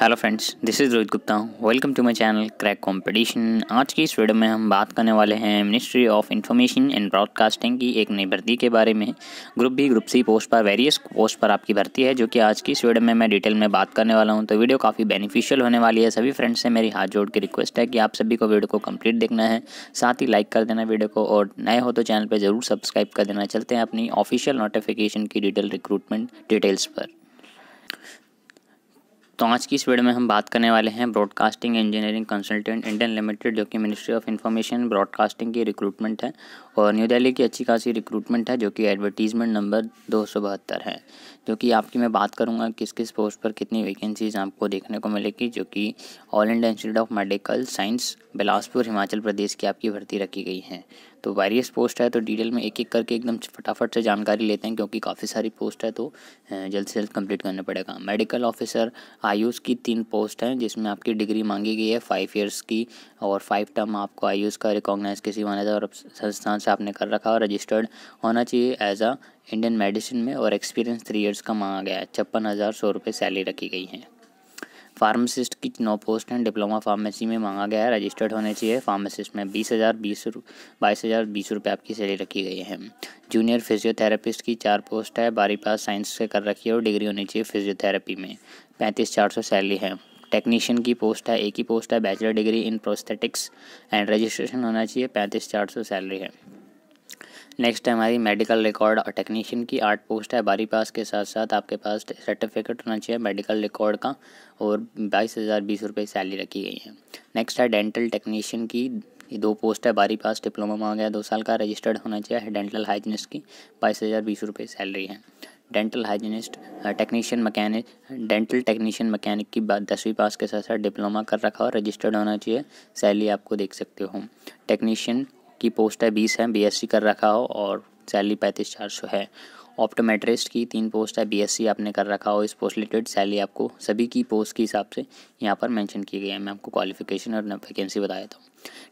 hello friends this is Rohit Gupta welcome to my channel crack competition आज की इस video में हम बात करने वाले हैं ministry of information and broadcasting की एक नई भर्ती के बारे में group B group C post पर वेरियस पोस्ट पर आपकी भर्ती है जो कि आज की इस वीडियो में मैं डिटेल में बात करने वाला हूँ तो वीडियो काफ़ी बेनिफिशियल होने वाली है सभी फ्रेंड्स से मेरी हाथ जोड़ के रिक्वेस्ट है कि आप सभी को वीडियो को कम्प्लीट देखना है साथ ही लाइक कर देना वीडियो को और नए हो तो चैनल पर ज़रूर सब्सक्राइब कर देना चलते हैं अपनी ऑफिशियल नोटिफिकेशन की डिटेल रिक्रूटमेंट डिटेल्स पर तो आज की इस वीडियो में हम बात करने वाले हैं broadcasting engineering consultant Indian limited जो कि मिनिस्ट्री ऑफ इंफॉर्मेशन ब्रॉडकास्टिंग की रिक्रूटमेंट है और न्यू दिल्ली की अच्छी खासी रिक्रूटमेंट है जो कि एडवर्टीजमेंट नंबर दो है जो कि आपकी मैं बात करूँगा किस किस पोस्ट पर कितनी वैकेंसीज आपको देखने को मिलेगी जो कि all India institute of medical science Bilaspur Himachal Pradesh की आपकी भर्ती रखी गई है तो वेरियस पोस्ट है तो डिटेल में एक एक करके एकदम फटाफट से जानकारी लेते हैं क्योंकि काफ़ी सारी पोस्ट है तो जल्द से जल्द कंप्लीट करना पड़ेगा मेडिकल ऑफिसर आयुष की तीन पोस्ट हैं जिसमें आपकी डिग्री मांगी गई है फाइव ईयर्स की और फाइव टर्म आपको आयुष का रिकॉग्नाइज किसी मान्यता संस्थान से आपने कर रखा और रजिस्टर्ड होना चाहिए एज अ इंडियन मेडिसिन में और एक्सपीरियंस थ्री ईयर्स का मांगा गया है छप्पन हज़ार सौ रुपये सैलरी रखी गई है फार्मासिस्ट की नौ पोस्ट हैं डिप्लोमा फार्मेसी में मांगा गया है रजिस्टर्ड होने चाहिए फार्मासिस्ट में बीस हज़ार बीस बाईस हज़ार बीस रुपये आपकी सैलरी रखी गई है जूनियर फिजियोथेरेपिस्ट की चार पोस्ट है बारी पास साइंस से कर रखी है और डिग्री होनी चाहिए फिजियोथेरेपी में पैंतीस चार सौ सैलरी है टेक्नीशियन की पोस्ट है एक ही पोस्ट है bachelor degree in prosthetics and registration होना चाहिए पैंतीस चार सौ सैलरी है नेक्स्ट है हमारी मेडिकल रिकॉर्ड और टेक्नीशियन की आठ पोस्ट है बारी पास के साथ साथ आपके पास सर्टिफिकेट होना चाहिए मेडिकल रिकॉर्ड का और बाईस हज़ार बीस रुपये सैलरी रखी गई है नेक्स्ट है डेंटल टेक्नीशियन की ये दो पोस्ट है बारी पास डिप्लोमा में गया दो साल का रजिस्टर्ड होना चाहिए डेंटल हाइजीनिस्ट की बाईस हज़ार बीस रुपये सैलरी है dental hygienist technician mechanic dental technician mechanic की बात दसवीं पास के साथ साथ डिप्लोमा कर रखा हो रजिस्टर्ड होना चाहिए सैलरी आपको देख सकते हो टेक्नीशियन की पोस्ट है बीस है बीएससी कर रखा हो और सैलरी पैंतीस चार सौ है ऑप्टोमेट्रिस्ट की तीन पोस्ट है बीएससी आपने कर रखा हो इस पोस्ट रिलेटेड सैलरी आपको सभी की पोस्ट के हिसाब से यहाँ पर मेंशन की गई है मैं आपको क्वालिफिकेशन और वैकेंसी बताया था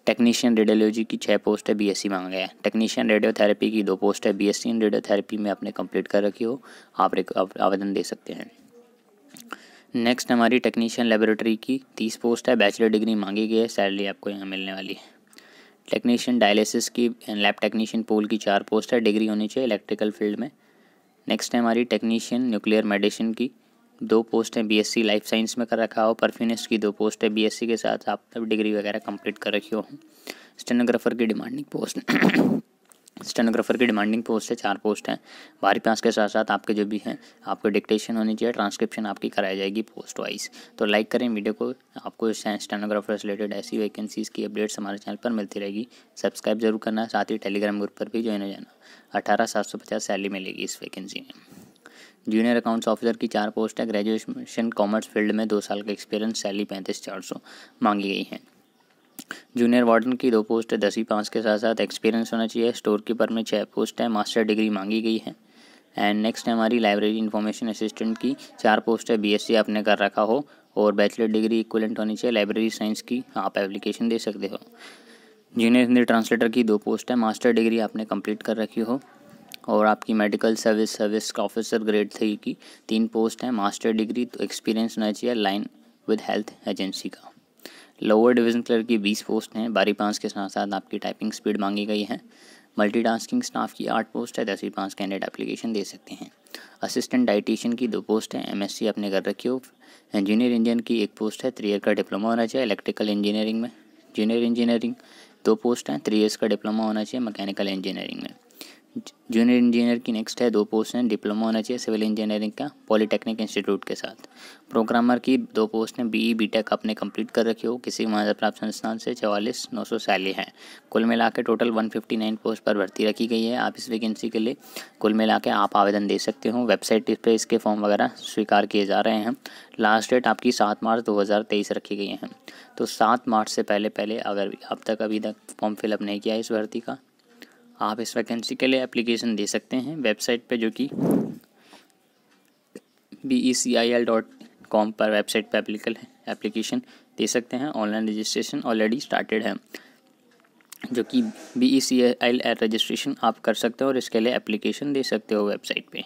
टेक्नीशियन रेडियोलॉजी की छः पोस्ट है बीएससी मांगा गया है टेक्नीशियन रेडियोथेरेपी की दो पोस्ट है बीएससी एस रेडियोथेरेपी में आपने कंप्लीट कर रखी हो आप आवेदन दे सकते हैं नेक्स्ट हमारी टेक्नीशियन लेबोरेटरी की तीस पोस्ट है बैचलर डिग्री मांगी गई है सैलरी आपको यहाँ मिलने वाली है टेक्नीशियन डायलिसिस की लैब टेक्नीशियन पोल की चार पोस्ट है डिग्री होनी चाहिए इलेक्ट्रिकल फील्ड में नेक्स्ट है हमारी टेक्नीशियन न्यूक्लियर मेडिसिन की दो पोस्ट हैं बीएससी लाइफ साइंस में कर रखा हो परफ्यूनिस्ट की दो पोस्ट है बीएससी के साथ आप तब डिग्री वगैरह कंप्लीट कर रखी हो स्टेनोग्राफर की डिमांडिंग पोस्ट स्टेनोग्राफर की डिमांडिंग पोस्ट है चार पोस्ट हैं बाहरी पास के साथ साथ आपके जो भी हैं आपके डिक्टेशन होनी चाहिए ट्रांसक्रिप्शन आपकी कराई जाएगी पोस्ट वाइज तो लाइक करें वीडियो को आपको स्टेनोग्राफर से रिलेटेड ऐसी वैकेंसीज़ की अपडेट्स हमारे चैनल पर मिलती रहेगी सब्सक्राइब जरूर करना साथ ही टेलीग्राम ग्रुप पर भी ज्वाइन हो जाना अठारह सात सौ पचास सैलरी मिलेगी इस वैकेंसी में जूनियर अकाउंट्स ऑफिसर की चार पोस्ट है ग्रेजुएशन कॉमर्स फील्ड में दो साल का एक्सपीरियंस सैलरी पैंतीस चार सौ मांगी गई है जूनियर वार्डन की दो पोस्ट है दसवीं ही पाँच के साथ साथ एक्सपीरियंस होना चाहिए स्टोर कीपर में छः पोस्ट है मास्टर डिग्री मांगी गई है एंड नेक्स्ट है हमारी लाइब्रेरी इन्फॉर्मेशन असिस्टेंट की चार पोस्ट है बीएससी आपने कर रखा हो और बैचलर डिग्री इक्वलेंट होनी चाहिए लाइब्रेरी साइंस की आप एप्लीकेशन दे सकते हो जूनियर हिंदी ट्रांसलेटर की दो पोस्ट है मास्टर डिग्री आपने कंप्लीट कर रखी हो और आपकी medical service service officer grade three की तीन पोस्ट हैं मास्टर डिग्री तो एक्सपीरियंस होना चाहिए लाइन विद हेल्थ एजेंसी का लोअर डिवीज़न क्लर्क की बीस पोस्ट हैं बारी पास के साथ साथ आपकी टाइपिंग स्पीड मांगी गई है टास्किंग स्टाफ की आठ पोस्ट है दसवीं पास कैंडिडेट अप्लीकेशन दे सकते हैं असिस्टेंट डाइटिशियन की दो पोस्ट है एम आपने कर रखी हो इंजीनियर इंजीनियर की एक पोस्ट है थ्री ईयर का डिप्लोमा होना चाहिए इलेक्ट्रिकल इंजीनियरिंग में जूनियर इंजीनियरिंग दो पोस्ट हैं थ्री ईयर्स का डिप्लोमा होना चाहिए मैकेनिकल इंजीनियरिंग में जूनियर इंजीनियर की नेक्स्ट है दो पोस्ट हैं डिप्लोमा होना चाहिए सिविल इंजीनियरिंग का पॉलिटेक्निक इंस्टीट्यूट के साथ प्रोग्रामर की दो पोस्ट हैं बीई बीटेक e, आपने कंप्लीट कर रखी हो किसी मान्यता प्राप्त संस्थान से चवालीस नौ सौ सैली है कुल मिला के total one fifty nine post पर भर्ती रखी गई है आप इस वैकेंसी के लिए कुल मिला के आप आवेदन दे सकते हो वेबसाइट पर इसके फॉर्म वगैरह स्वीकार किए जा रहे हैं लास्ट डेट आपकी सात मार्च दो हज़ार तेईस रखी गई है तो सात मार्च से पहले पहले अगर अब तक अभी तक फॉर्म फिलअप नहीं किया इस भर्ती का आप इस वैकेंसी के लिए एप्लीकेशन दे सकते हैं वेबसाइट पे जो कि B E C I L dot com पर वेबसाइट पर एप्लीकल है एप्लीकेशन दे सकते हैं ऑनलाइन रजिस्ट्रेशन ऑलरेडी स्टार्टेड है जो कि B E C I L registration आप कर सकते हो और इसके लिए एप्लीकेशन दे सकते हो वेबसाइट पे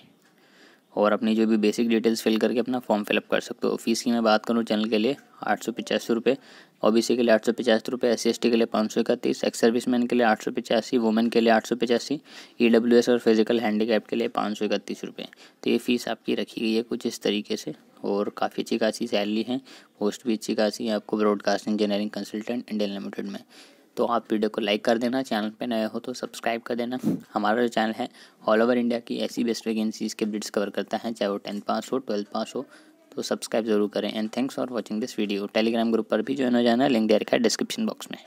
और अपनी जो भी बेसिक डिटेल्स फिल करके अपना फॉर्म फिलअप कर सकते हो फीस की मैं बात करूँ चैनल के लिए आठ सौ पचासी रुपये ओबीसी के लिए आठ सौ पचास रुपये एस सी के लिए पाँच सौ इकतीस एक्स सर्विसमैन के लिए आठ सौ पचासी वुमेन के लिए आठ सौ पचासी ई डब्ल्यू एस और फिजिकल हैंडीकैप के लिए पाँच सौ इकतीस रुपये तो ये फ़ीस आपकी रखी गई है कुछ इस तरीके से और काफ़ी अच्छी खासी सैलरी है पोस्ट भी अच्छी खासी है आपको broadcast engineering consultant Indian limited में तो आप वीडियो को लाइक कर देना चैनल पे नए हो तो सब्सक्राइब कर देना हमारा जो चैनल है ऑल ओवर इंडिया की ऐसी बेस्ट वैकेंसीज़ के ब्रिड्स कवर करता है चाहे वो टेंथ पास हो ट्वेल्थ पास हो तो सब्सक्राइब जरूर करें and thanks for watching this video telegram group पर भी ज्वाइन हो जाना लिंक दे रखा है डिस्क्रिप्शन बॉक्स में